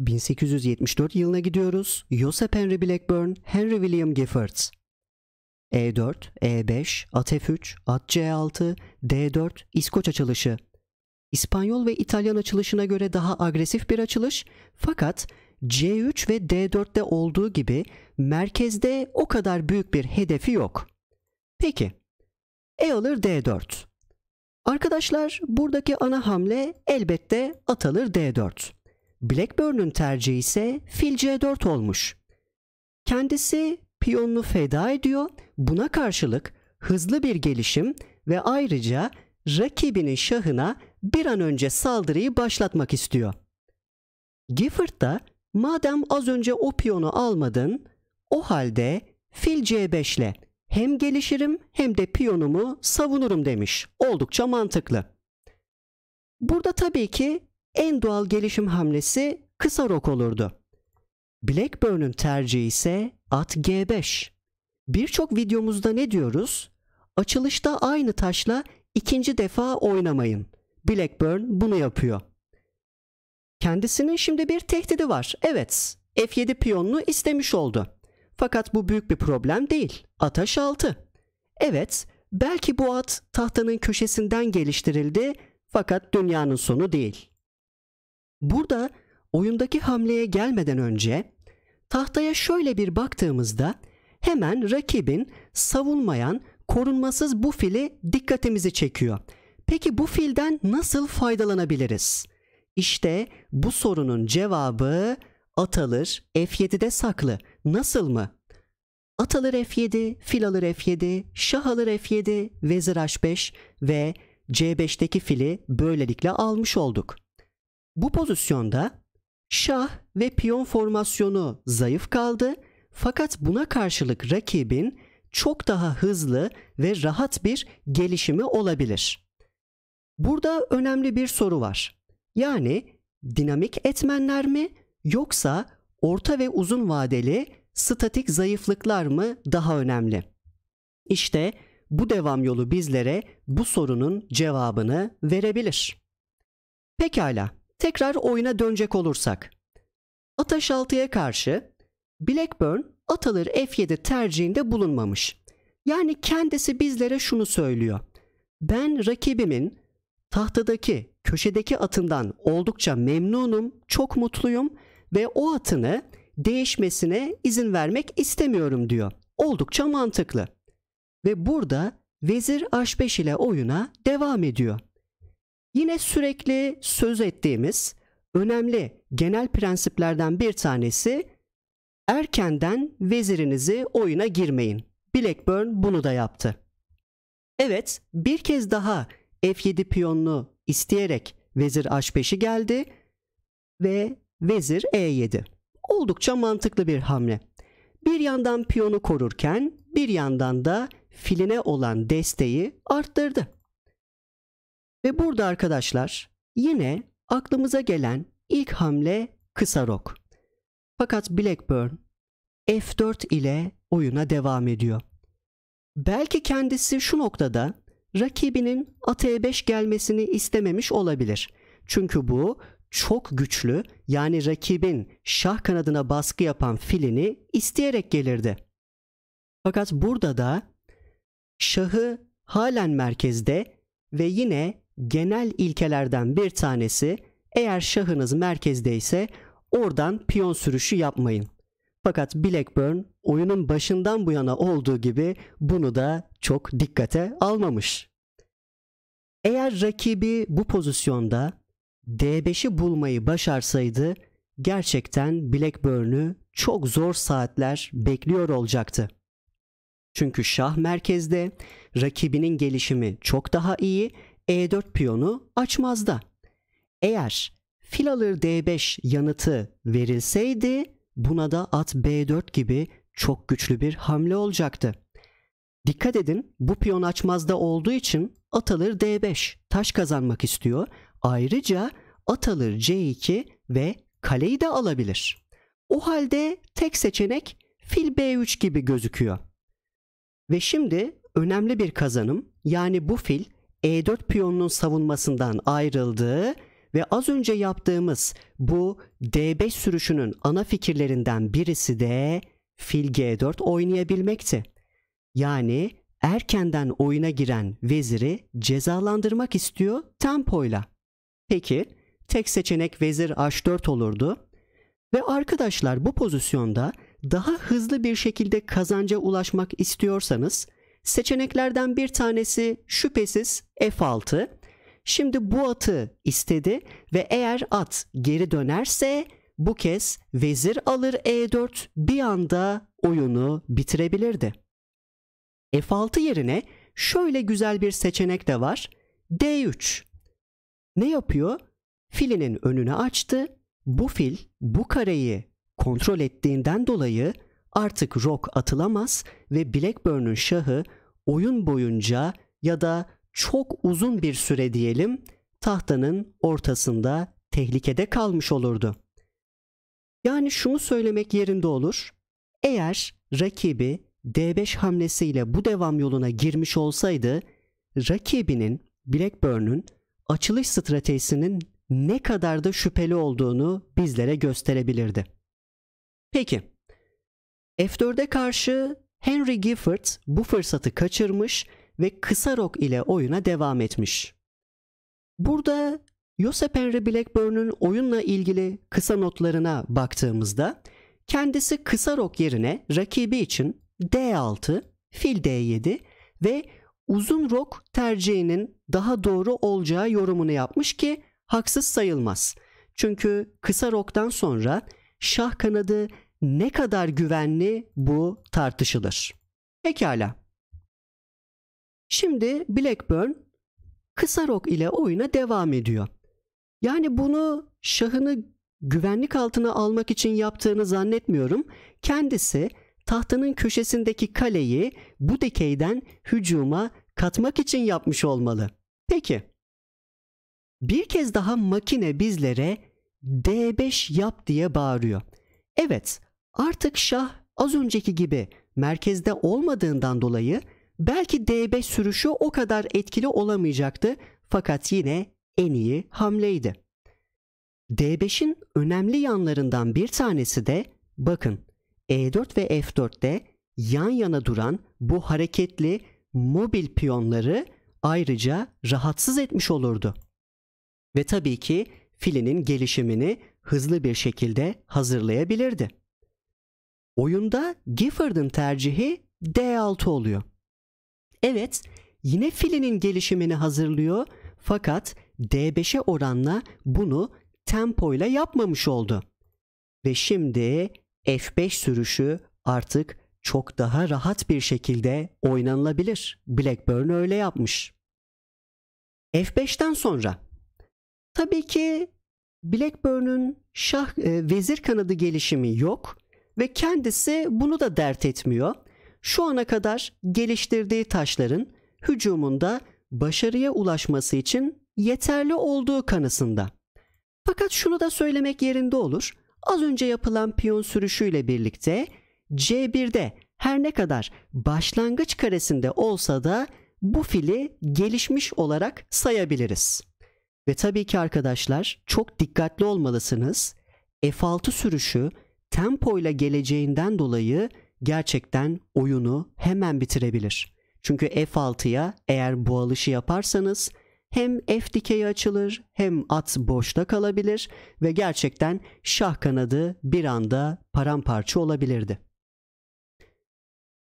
1874 yılına gidiyoruz. Joseph Henry Blackburn, Henry William Giffords. E4, E5, at F3, at C6, D4 İskoç açılışı. İspanyol ve İtalyan açılışına göre daha agresif bir açılış fakat C3 ve D4'te olduğu gibi merkezde o kadar büyük bir hedefi yok. Peki, E alır D4. Arkadaşlar buradaki ana hamle elbette at alır D4. Blackburn'un tercihi ise fil c4 olmuş. Kendisi piyonunu feda ediyor. Buna karşılık hızlı bir gelişim ve ayrıca rakibinin şahına bir an önce saldırıyı başlatmak istiyor. Gifford da madem az önce o piyonu almadın o halde fil c5 ile hem gelişirim hem de piyonumu savunurum demiş. Oldukça mantıklı. Burada tabii ki en doğal gelişim hamlesi kısa rok olurdu. Blackburn'un tercihi ise at G5. Birçok videomuzda ne diyoruz? Açılışta aynı taşla ikinci defa oynamayın. Blackburn bunu yapıyor. Kendisinin şimdi bir tehdidi var. Evet, F7 piyonunu istemiş oldu. Fakat bu büyük bir problem değil. At H6. Evet, belki bu at tahtanın köşesinden geliştirildi fakat dünyanın sonu değil. Burada oyundaki hamleye gelmeden önce tahtaya şöyle bir baktığımızda hemen rakibin savunmayan, korunmasız bu fili dikkatimizi çekiyor. Peki bu filden nasıl faydalanabiliriz? İşte bu sorunun cevabı atalır F7'de saklı. Nasıl mı? At alır F7, fil alır F7, şah alır F7, vezir H5 ve C5'teki fili böylelikle almış olduk. Bu pozisyonda şah ve piyon formasyonu zayıf kaldı fakat buna karşılık rakibin çok daha hızlı ve rahat bir gelişimi olabilir. Burada önemli bir soru var. Yani dinamik etmenler mi yoksa orta ve uzun vadeli statik zayıflıklar mı daha önemli? İşte bu devam yolu bizlere bu sorunun cevabını verebilir. Pekala. Tekrar oyuna dönecek olursak. At H6'ya karşı Blackburn at alır F7 tercihinde bulunmamış. Yani kendisi bizlere şunu söylüyor. Ben rakibimin tahtadaki köşedeki atından oldukça memnunum, çok mutluyum ve o atını değişmesine izin vermek istemiyorum diyor. Oldukça mantıklı. Ve burada vezir h5 ile oyuna devam ediyor. Yine sürekli söz ettiğimiz önemli genel prensiplerden bir tanesi erkenden vezirinizi oyuna girmeyin. Blackburn bunu da yaptı. Evet, bir kez daha F7 piyonunu isteyerek vezir H5'i geldi ve vezir E7. Oldukça mantıklı bir hamle. Bir yandan piyonu korurken bir yandan da filine olan desteği arttırdı. Ve burada arkadaşlar yine aklımıza gelen ilk hamle kısa rok. Fakat Blackburn F4 ile oyuna devam ediyor. Belki kendisi şu noktada rakibinin at E5 gelmesini istememiş olabilir. Çünkü bu çok güçlü yani rakibin şah kanadına baskı yapan filini isteyerek gelirdi. Fakat burada da şahı halen merkezde ve yine genel ilkelerden bir tanesi eğer şahınız merkezdeyse oradan piyon sürüşü yapmayın. Fakat Blackburn oyunun başından bu yana olduğu gibi bunu da çok dikkate almamış. Eğer rakibi bu pozisyonda D5'i bulmayı başarsaydı gerçekten Blackburn'u çok zor saatler bekliyor olacaktı. Çünkü şah merkezde, rakibinin gelişimi çok daha iyi e4 piyonu açmazda. Eğer fil alır D5 yanıtı verilseydi buna da at B4 gibi çok güçlü bir hamle olacaktı. Dikkat edin bu piyon açmazda olduğu için at alır D5 taş kazanmak istiyor. Ayrıca at alır C2 ve kaleyi de alabilir. O halde tek seçenek fil B3 gibi gözüküyor. Ve şimdi önemli bir kazanım yani bu fil e4 piyonunun savunmasından ayrıldı ve az önce yaptığımız bu D5 sürüşünün ana fikirlerinden birisi de fil G4 oynayabilmekti. Yani erkenden oyuna giren veziri cezalandırmak istiyor tempoyla. Peki tek seçenek vezir H4 olurdu. Ve arkadaşlar bu pozisyonda daha hızlı bir şekilde kazanca ulaşmak istiyorsanız Seçeneklerden bir tanesi şüphesiz F6. Şimdi bu atı istedi ve eğer at geri dönerse bu kez vezir alır E4 bir anda oyunu bitirebilirdi. F6 yerine şöyle güzel bir seçenek de var. D3. Ne yapıyor? Filinin önünü açtı. Bu fil bu kareyi kontrol ettiğinden dolayı artık Rock atılamaz ve Blackburn'un şahı oyun boyunca ya da çok uzun bir süre diyelim tahtanın ortasında tehlikede kalmış olurdu. Yani şunu söylemek yerinde olur. Eğer rakibi D5 hamlesiyle bu devam yoluna girmiş olsaydı rakibinin Blackburn'un açılış stratejisinin ne kadar da şüpheli olduğunu bizlere gösterebilirdi. Peki F4'e karşı Henry Gifford bu fırsatı kaçırmış ve kısa rok ile oyuna devam etmiş. Burada Joseph Henry Blackburn'un oyunla ilgili kısa notlarına baktığımızda kendisi kısa rok yerine rakibi için D6, fil D7 ve uzun rok tercihinin daha doğru olacağı yorumunu yapmış ki haksız sayılmaz. Çünkü kısa roktan sonra şah kanadı ne kadar güvenli bu tartışılır. Pekala. Şimdi Blackburn kısa rok ile oyuna devam ediyor. Yani bunu şahını güvenlik altına almak için yaptığını zannetmiyorum. Kendisi tahtanın köşesindeki kaleyi bu dikeyden hücuma katmak için yapmış olmalı. Peki. Bir kez daha makine bizlere D5 yap diye bağırıyor. Evet, Artık şah az önceki gibi merkezde olmadığından dolayı belki D5 sürüşü o kadar etkili olamayacaktı fakat yine en iyi hamleydi. D5'in önemli yanlarından bir tanesi de bakın E4 ve F4'te yan yana duran bu hareketli mobil piyonları ayrıca rahatsız etmiş olurdu. Ve tabii ki filinin gelişimini hızlı bir şekilde hazırlayabilirdi. Oyunda Gifford'ın tercihi D6 oluyor. Evet, yine filinin gelişimini hazırlıyor fakat D5'e oranla bunu tempoyla yapmamış oldu. Ve şimdi F5 sürüşü artık çok daha rahat bir şekilde oynanılabilir. Blackburn öyle yapmış. F5'ten sonra tabii ki Blackburn'un şah e, vezir kanadı gelişimi yok ve kendisi bunu da dert etmiyor. Şu ana kadar geliştirdiği taşların hücumunda başarıya ulaşması için yeterli olduğu kanısında. Fakat şunu da söylemek yerinde olur. Az önce yapılan piyon sürüşüyle birlikte C1'de her ne kadar başlangıç karesinde olsa da bu fili gelişmiş olarak sayabiliriz. Ve tabii ki arkadaşlar çok dikkatli olmalısınız. F6 sürüşü tempoyla geleceğinden dolayı gerçekten oyunu hemen bitirebilir. Çünkü F6'ya eğer bu alışı yaparsanız hem F dikeyi açılır hem at boşta kalabilir ve gerçekten şah kanadı bir anda paramparça olabilirdi.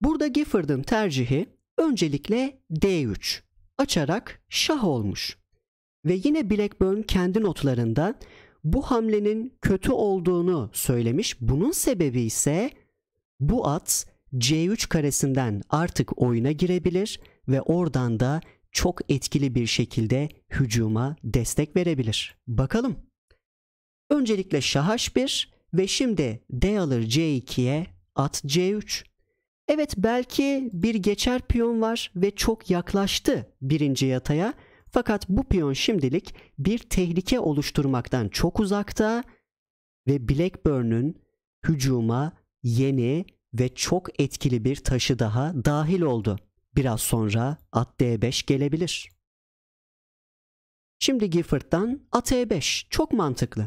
Burada Gifford'ın tercihi öncelikle D3 açarak şah olmuş. Ve yine Blackburn kendi notlarında bu hamlenin kötü olduğunu söylemiş. Bunun sebebi ise bu at C3 karesinden artık oyuna girebilir ve oradan da çok etkili bir şekilde hücuma destek verebilir. Bakalım. Öncelikle şah h1 ve şimdi d alır c2'ye at c3. Evet belki bir geçer piyon var ve çok yaklaştı birinci yataya. Fakat bu piyon şimdilik bir tehlike oluşturmaktan çok uzakta ve Blackburn'un hücuma yeni ve çok etkili bir taşı daha dahil oldu. Biraz sonra at D5 gelebilir. Şimdi Gifford'dan at E5 çok mantıklı.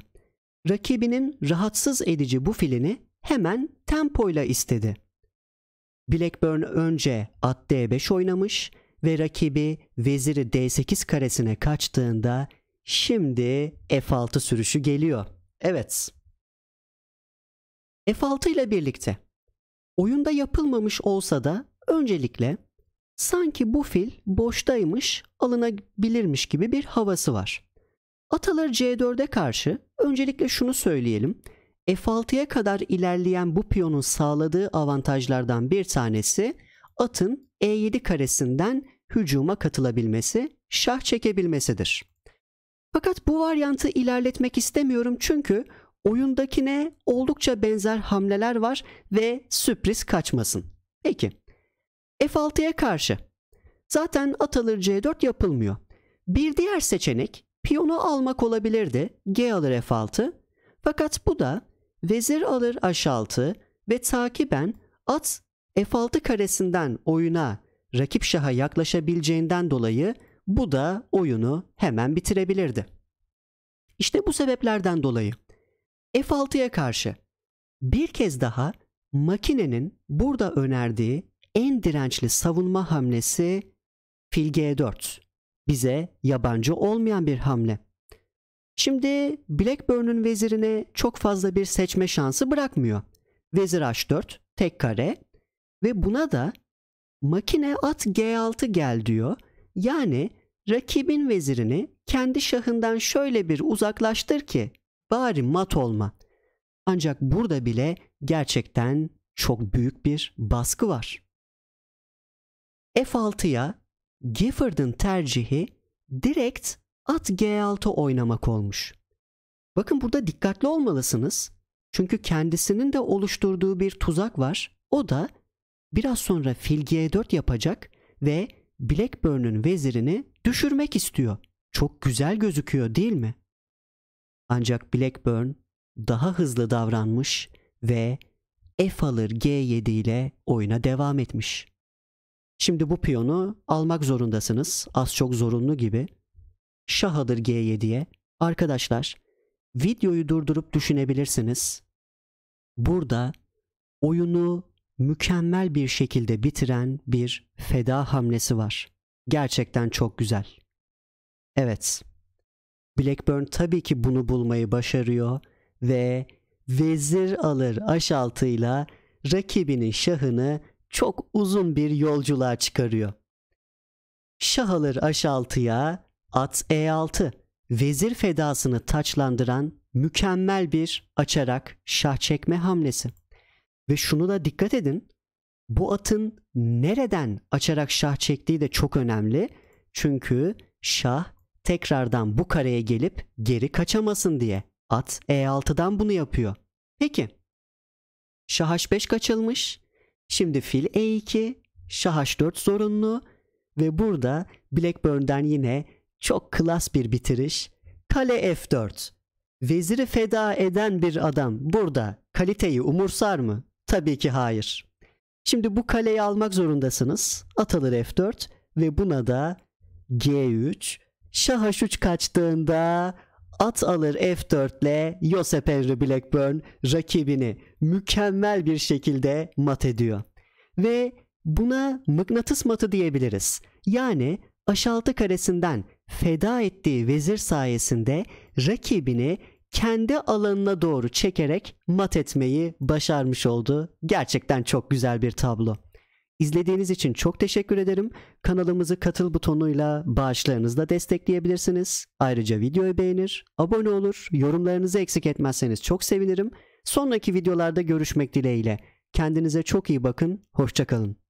Rakibinin rahatsız edici bu filini hemen tempoyla istedi. Blackburn önce at D5 oynamış ve rakibi veziri d8 karesine kaçtığında şimdi f6 sürüşü geliyor. Evet. F6 ile birlikte oyunda yapılmamış olsa da öncelikle sanki bu fil boştaymış alınabilirmiş gibi bir havası var. Ataları C4'e karşı öncelikle şunu söyleyelim. F6'ya kadar ilerleyen bu piyonun sağladığı avantajlardan bir tanesi atın E7 karesinden hücuma katılabilmesi, şah çekebilmesidir. Fakat bu varyantı ilerletmek istemiyorum çünkü oyundakine oldukça benzer hamleler var ve sürpriz kaçmasın. Peki. F6'ya karşı. Zaten at alır C4 yapılmıyor. Bir diğer seçenek piyonu almak olabilirdi. G alır F6. Fakat bu da vezir alır H6 ve takiben at F6 karesinden oyuna rakip şaha yaklaşabileceğinden dolayı bu da oyunu hemen bitirebilirdi. İşte bu sebeplerden dolayı F6'ya karşı bir kez daha makinenin burada önerdiği en dirençli savunma hamlesi fil G4. Bize yabancı olmayan bir hamle. Şimdi Blackburn'un vezirine çok fazla bir seçme şansı bırakmıyor. Vezir H4 tek kare ve buna da makine at G6 gel diyor. Yani rakibin vezirini kendi şahından şöyle bir uzaklaştır ki bari mat olma. Ancak burada bile gerçekten çok büyük bir baskı var. F6'ya Gifford'ın tercihi direkt at G6 oynamak olmuş. Bakın burada dikkatli olmalısınız. Çünkü kendisinin de oluşturduğu bir tuzak var. O da biraz sonra fil G4 yapacak ve Blackburn'un vezirini düşürmek istiyor. Çok güzel gözüküyor değil mi? Ancak Blackburn daha hızlı davranmış ve F alır G7 ile oyuna devam etmiş. Şimdi bu piyonu almak zorundasınız. Az çok zorunlu gibi. Şah alır G7'ye. Arkadaşlar videoyu durdurup düşünebilirsiniz. Burada oyunu mükemmel bir şekilde bitiren bir feda hamlesi var. Gerçekten çok güzel. Evet. Blackburn tabii ki bunu bulmayı başarıyor ve vezir alır aşaltıyla rakibinin şahını çok uzun bir yolculuğa çıkarıyor. Şah alır aşaltıya, at e6, vezir fedasını taçlandıran mükemmel bir açarak şah çekme hamlesi. Ve şunu da dikkat edin. Bu atın nereden açarak şah çektiği de çok önemli. Çünkü şah tekrardan bu kareye gelip geri kaçamasın diye. At E6'dan bunu yapıyor. Peki. Şah H5 kaçılmış. Şimdi fil E2, şah H4 zorunlu ve burada Blackburn'den yine çok klas bir bitiriş. Kale F4. Veziri feda eden bir adam burada kaliteyi umursar mı? Tabii ki hayır. Şimdi bu kaleyi almak zorundasınız. At alır F4 ve buna da G3. Şah H3 kaçtığında at alır F4 ile Josep Henry Blackburn rakibini mükemmel bir şekilde mat ediyor. Ve buna mıknatıs matı diyebiliriz. Yani aşağıda karesinden feda ettiği vezir sayesinde rakibini kendi alanına doğru çekerek mat etmeyi başarmış oldu. Gerçekten çok güzel bir tablo. İzlediğiniz için çok teşekkür ederim. Kanalımızı katıl butonuyla bağışlarınızla destekleyebilirsiniz. Ayrıca videoyu beğenir, abone olur, yorumlarınızı eksik etmezseniz çok sevinirim. Sonraki videolarda görüşmek dileğiyle. Kendinize çok iyi bakın, hoşçakalın.